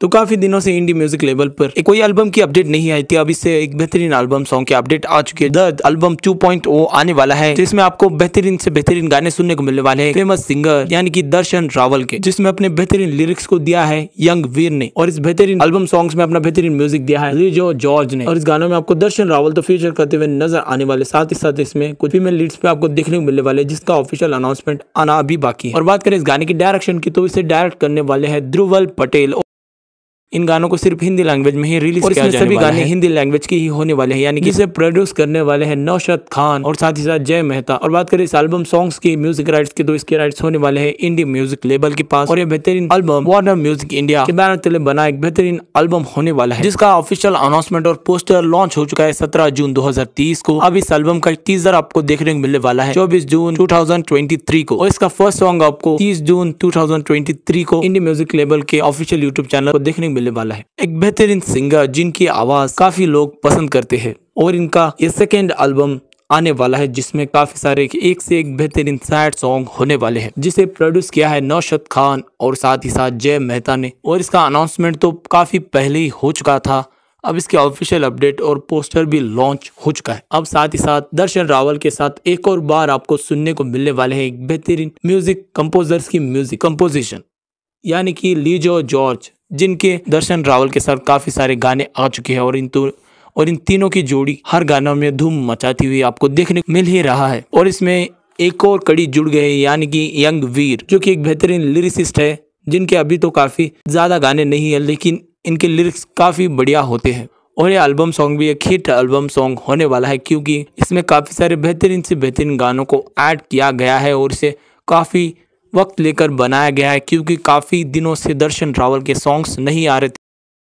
तो काफी दिनों से इंडी म्यूजिक लेवल पर कोई एल्बम की अपडेट नहीं आई थी अब इससे एक बेहतरीन एल्बम सॉन्ग की अपडेट आ चुकी है द एल्बम 2.0 आने वाला है जिसमें आपको बेहतरीन से बेहतरीन गाने सुनने को मिलने वाले हैं फेमस सिंगर यानी कि दर्शन रावल के जिसमें अपने बेहतरीन लिरिक्स को दिया है यंग वीर ने और इस बेहतरीन एल्बम सॉन्ग में अपना बेहतरीन म्यूजिक दिया है रिजो जॉर्ज ने और इस गानों में आपको दर्शन रावल तो फ्यूचर करते हुए नजर आने वाले साथ ही साथ इसमें कुछ भी लीड्स पे आपको देखने को मिलने वाले जिसका ऑफिशियल अनाउंसमेंट आना अभी बाकी है और बात करें इस गाने की डायरेक्शन की तो इसे डायरेक्ट करने वाले है ध्रुवल पटेल इन गानों को सिर्फ हिंदी लैंग्वेज में ही रिलीज किया जाने सभी गाने हिंदी लैंग्वेज के ही होने वाले हैं यानी कि इसे प्रोड्यूस करने वाले हैं नौशत खान और साथ ही साथ जय मेहता और बात करें इस एल्बम सॉन्ग्स की म्यूजिक राइट्स के तो इसके राइट्स होने वाले हैं इंडी म्यूजिक लेबल के पास और ये बेहतरीन एल्बम वार्नर म्यूजिक इंडिया के बैनर तले बना एक बेहतरीन एल्बम होने वाला है जिसका ऑफिशियल अनाउंसमेंट और पोस्टर लॉन्च हो चुका है सत्रह जून दो को अब इस एल्बम का टीजर आपको देखने को मिलने वाला है चौबीस जून टू को और इसका फर्स्ट सॉन्ग आपको तीस जून टू को इंडी म्यूजिक लेबल के ऑफिशियल यूट्यूब चैनल को देखने को मिले मिलने वाला है एक बेहतरीन सिंगर जिनकी आवाज काफी लोग पसंद करते हैं और इनका ये सेकेंड एल्बम आने वाला है जिसमें काफी सारे एक से एक बेहतरीन सैड सॉन्ग होने वाले हैं जिसे प्रोड्यूस किया है नौशद खान और साथ ही साथ जय मेहता ने और इसका अनाउंसमेंट तो काफी पहले ही हो चुका था अब इसके ऑफिशियल अपडेट और पोस्टर भी लॉन्च हो चुका है अब साथ ही साथ दर्शन रावल के साथ एक और बार आपको सुनने को मिलने वाले है एक बेहतरीन म्यूजिक कम्पोजर्स की म्यूजिक कम्पोजिशन यानी कि लीजो जॉर्ज जिनके दर्शन रावल के साथ काफ़ी सारे गाने आ चुके हैं और इन तो और इन तीनों की जोड़ी हर गानों में धूम मचाती हुई आपको देखने को मिल ही रहा है और इसमें एक और कड़ी जुड़ गए यानी कि यंग वीर जो कि एक बेहतरीन लिरिसिस्ट है जिनके अभी तो काफ़ी ज़्यादा गाने नहीं है लेकिन इनके लिरिक्स काफ़ी बढ़िया होते हैं और ये एल्बम सॉन्ग भी एक हिट एल्बम सॉन्ग होने वाला है क्योंकि इसमें काफ़ी सारे बेहतरीन से बेहतरीन गानों को ऐड किया गया है और इसे काफ़ी वक्त लेकर बनाया गया है क्योंकि काफ़ी दिनों से दर्शन रावल के सॉन्ग्स नहीं आ रहे थे